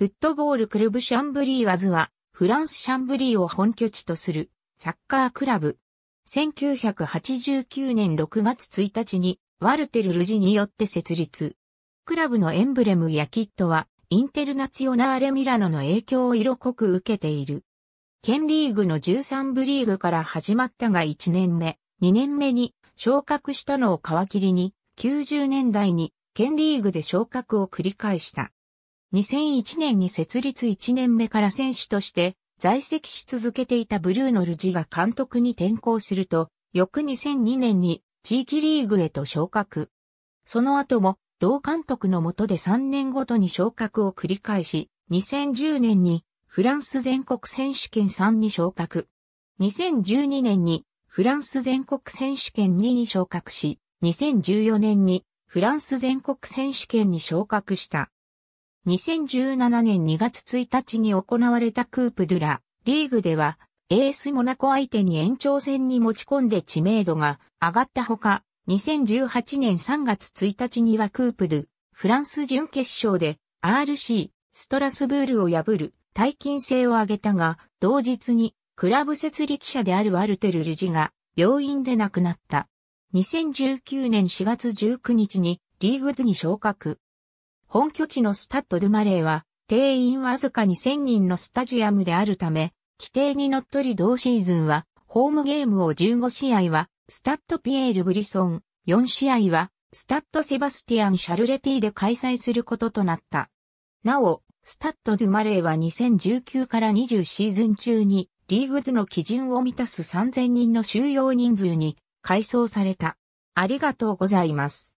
フットボールクルブシャンブリーワズは、フランスシャンブリーを本拠地とする、サッカークラブ。1989年6月1日に、ワルテル・ルジによって設立。クラブのエンブレムやキットは、インテルナツヨナーレ・ミラノの影響を色濃く受けている。県リーグの13部リーグから始まったが1年目、2年目に昇格したのを皮切りに、90年代に県リーグで昇格を繰り返した。2001年に設立1年目から選手として在籍し続けていたブルーノ・ルジが監督に転向すると、翌2002年に地域リーグへと昇格。その後も同監督の下で3年ごとに昇格を繰り返し、2010年にフランス全国選手権3に昇格。2012年にフランス全国選手権2に昇格し、2014年にフランス全国選手権に昇格した。2017年2月1日に行われたクープドゥラリーグでは、エースモナコ相手に延長戦に持ち込んで知名度が上がったほか、2018年3月1日にはクープドゥ、フランス準決勝で RC、ストラスブールを破る大金制を挙げたが、同日にクラブ設立者であるワルテル・ルジが病院で亡くなった。2019年4月19日にリーグ2に昇格。本拠地のスタッド・ドゥ・マレーは、定員わずか2000人のスタジアムであるため、規定にのっとり同シーズンは、ホームゲームを15試合は、スタッド・ピエール・ブリソン、4試合は、スタッド・セバスティアン・シャルレティで開催することとなった。なお、スタッド・ドゥ・マレーは2019から20シーズン中に、リーグズの基準を満たす3000人の収容人数に改装された。ありがとうございます。